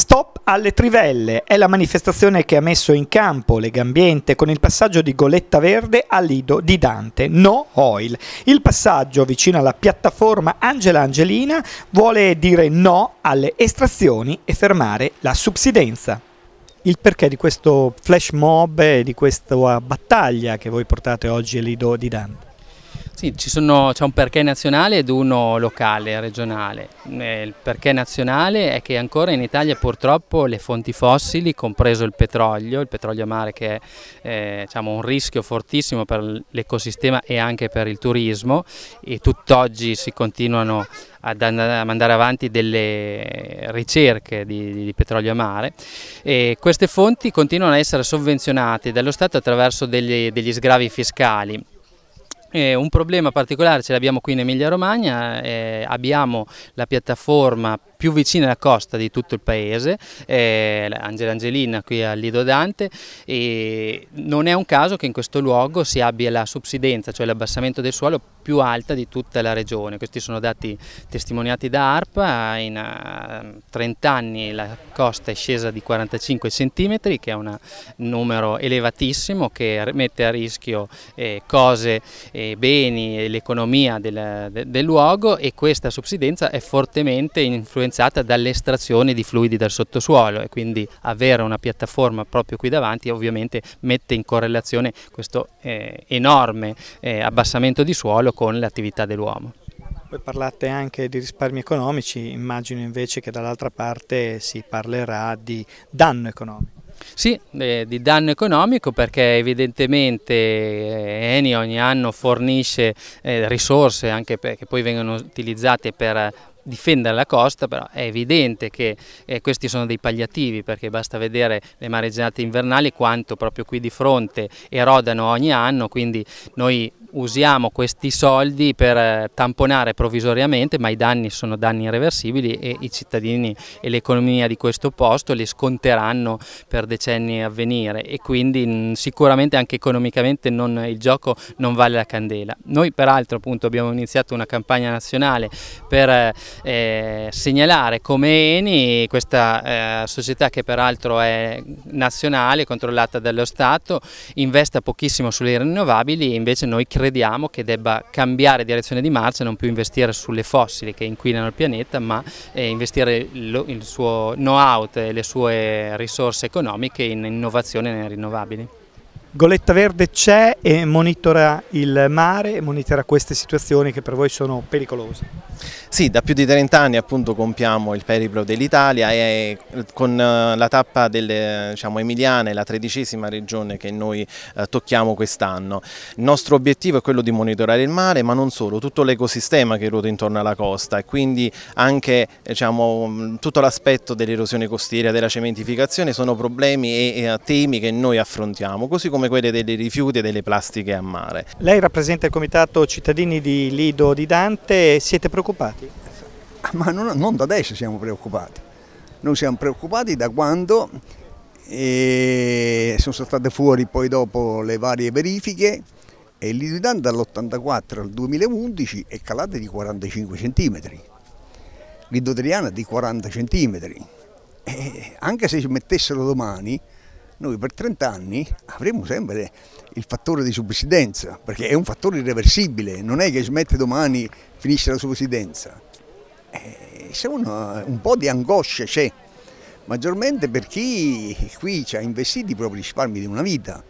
Stop alle trivelle è la manifestazione che ha messo in campo Legambiente con il passaggio di Goletta Verde a Lido di Dante, no oil. Il passaggio vicino alla piattaforma Angela Angelina vuole dire no alle estrazioni e fermare la subsidenza. Il perché di questo flash mob e di questa battaglia che voi portate oggi a Lido di Dante? Sì, sono, c'è un perché nazionale ed uno locale, regionale. Eh, il perché nazionale è che ancora in Italia purtroppo le fonti fossili, compreso il petrolio, il petrolio a mare che è eh, diciamo, un rischio fortissimo per l'ecosistema e anche per il turismo e tutt'oggi si continuano ad andare, a mandare avanti delle ricerche di, di, petrolio a mare e queste fonti continuano a essere sovvenzionate dallo Stato attraverso degli, degli sgravi fiscali eh, un problema particolare ce l'abbiamo qui in Emilia Romagna, eh, abbiamo la piattaforma più vicina alla costa di tutto il paese, eh, Angela Angelina qui a Lido Dante e non è un caso che in questo luogo si abbia la subsidenza, cioè l'abbassamento del suolo più alta di tutta la regione. Questi sono dati testimoniati da ARPA, in 30 eh, anni la costa è scesa di 45 cm, che è un numero elevatissimo che mette a rischio eh, cose, eh, beni e l'economia del, del luogo e questa subsidenza è fortemente influenzata influenzata dall'estrazione di fluidi dal sottosuolo e quindi avere una piattaforma proprio qui davanti ovviamente mette in correlazione questo eh, enorme eh, abbassamento di suolo con l'attività dell'uomo. Voi parlate anche di risparmi economici, immagino invece che dall'altra parte si parlerà di danno economico. Sì, eh, di danno economico perché evidentemente eh, Eni ogni anno fornisce eh, risorse anche per, che poi vengono utilizzate per difendere la costa, però è evidente che eh, questi sono dei pagliativi perché basta vedere le mareggiate invernali quanto proprio qui di fronte erodano ogni anno, quindi noi usiamo questi soldi per eh, tamponare provvisoriamente, ma i danni sono danni irreversibili e i cittadini e l'economia di questo posto li sconteranno per decenni a venire e quindi mm, sicuramente anche economicamente non, il gioco non vale la candela. Noi peraltro appunto, abbiamo iniziato una campagna nazionale per eh, segnalare come Eni, questa eh, società che peraltro è nazionale, controllata dallo Stato, investa pochissimo sulle rinnovabili e invece noi crediamo crediamo che debba cambiare direzione di marcia, non più investire sulle fossili che inquinano il pianeta, ma eh, investire il suo know-how e le sue risorse economiche in innovazione e nelle rinnovabili. Goletta Verde c'è e monitora il mare, monitora queste situazioni che per voi sono pericolose. Sì, da più di 30 anni appunto compiamo il periplo dell'Italia e eh, con eh, la tappa delle, diciamo, emiliane, la tredicesima regione che noi eh, tocchiamo quest'anno. Il nostro obiettivo è quello di monitorare il mare, ma non solo, tutto l'ecosistema che ruota intorno alla costa e quindi anche eh, diciamo, mm, tutto l'aspetto dell'erosione costiera, della cementificazione sono problemi e, e, temi che noi affrontiamo, così come quelli dei rifiuti e delle plastiche a mare. Lei rappresenta il Comitato Cittadini di Lido di Dante, siete preoccupati preoccupati? Ma non, non da adesso siamo preoccupati. Noi siamo preoccupati da quando e eh, sono state fuori poi dopo le varie verifiche e l'identità dall'84 al 2011 è calata di 45 cm, l'idotriana di 40 cm. Eh, anche se ci mettessero domani, noi per 30 anni avremo sempre il fattore di subsidenza, perché è un fattore irreversibile, non è che smette domani finisce la sua residenza. Eh, una, un po' di angoscia c'è, maggiormente per chi qui ci ha investito i propri risparmi di una vita